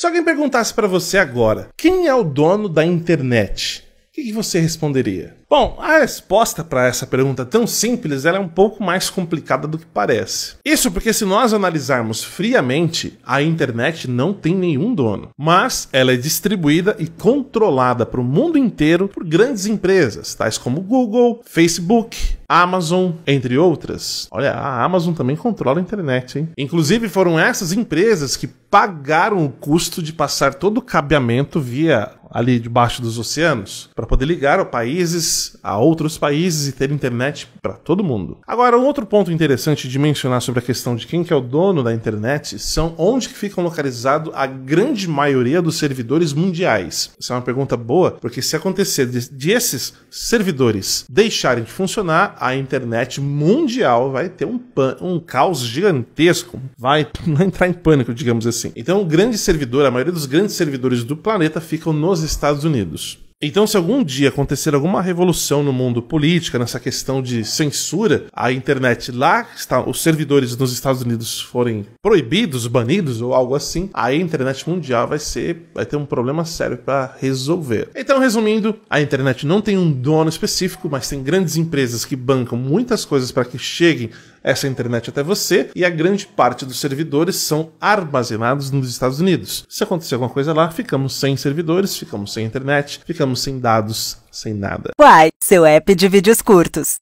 Se alguém perguntasse para você agora, quem é o dono da internet? O que, que você responderia? Bom, a resposta para essa pergunta tão simples é um pouco mais complicada do que parece. Isso porque se nós analisarmos friamente, a internet não tem nenhum dono, mas ela é distribuída e controlada para o mundo inteiro por grandes empresas, tais como Google, Facebook, Amazon, entre outras. Olha, a Amazon também controla a internet, hein? Inclusive, foram essas empresas que pagaram o custo de passar todo o cabeamento via ali debaixo dos oceanos para poder ligar países a outros países e ter internet para todo mundo. Agora, um outro ponto interessante de mencionar sobre a questão de quem que é o dono da internet são onde que ficam localizados a grande maioria dos servidores mundiais. Essa é uma pergunta boa, porque se acontecer de, de esses servidores deixarem de funcionar, a internet mundial vai ter um, pan, um caos gigantesco, vai entrar em pânico, digamos assim. Então, o grande servidor, a maioria dos grandes servidores do planeta ficam nos nos Estados Unidos. Então, se algum dia acontecer alguma revolução no mundo política, nessa questão de censura, a internet lá, está, os servidores nos Estados Unidos forem proibidos, banidos ou algo assim, a internet mundial vai ser, vai ter um problema sério para resolver. Então, resumindo, a internet não tem um dono específico, mas tem grandes empresas que bancam muitas coisas para que cheguem essa internet até você e a grande parte dos servidores são armazenados nos Estados Unidos. Se acontecer alguma coisa lá, ficamos sem servidores, ficamos sem internet, ficamos estamos sem dados, sem nada. Uai, seu app de vídeos curtos.